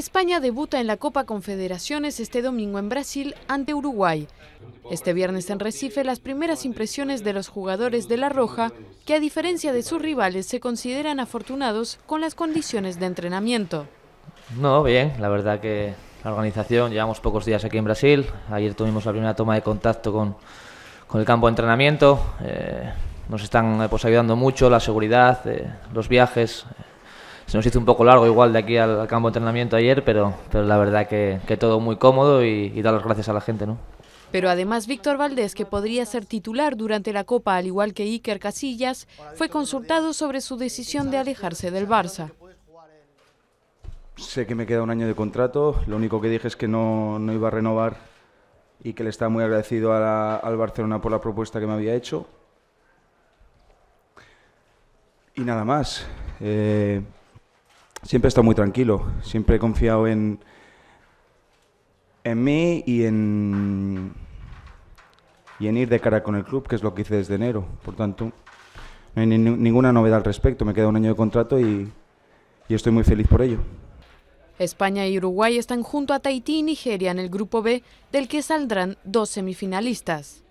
España debuta en la Copa Confederaciones este domingo en Brasil ante Uruguay. Este viernes en Recife las primeras impresiones de los jugadores de La Roja, que a diferencia de sus rivales se consideran afortunados con las condiciones de entrenamiento. No, bien, la verdad que la organización, llevamos pocos días aquí en Brasil, ayer tuvimos la primera toma de contacto con, con el campo de entrenamiento, eh, nos están eh, pues, ayudando mucho la seguridad, eh, los viajes, se nos hizo un poco largo igual de aquí al, campo de entrenamiento ayer, pero, la verdad que, todo muy cómodo y, dar las gracias a la gente, ¿no? Pero además Víctor Valdés, que podría ser titular durante la Copa al igual que Iker Casillas, fue consultado sobre su decisión de alejarse del Barça. Sé que me queda un año de contrato, lo único que dije es que no, iba a renovar y que le estaba muy agradecido al Barcelona por la propuesta que me había hecho. Y nada más. Eh, siempre he estado muy tranquilo, siempre he confiado en, en mí y en, en ir de cara con el club, que es lo que hice desde enero. Por tanto, no hay ninguna novedad al respecto. Me queda un año de contrato y estoy muy feliz por ello. España y Uruguay están junto a Tahití y Nigeria en el grupo B, del que saldrán dos semifinalistas.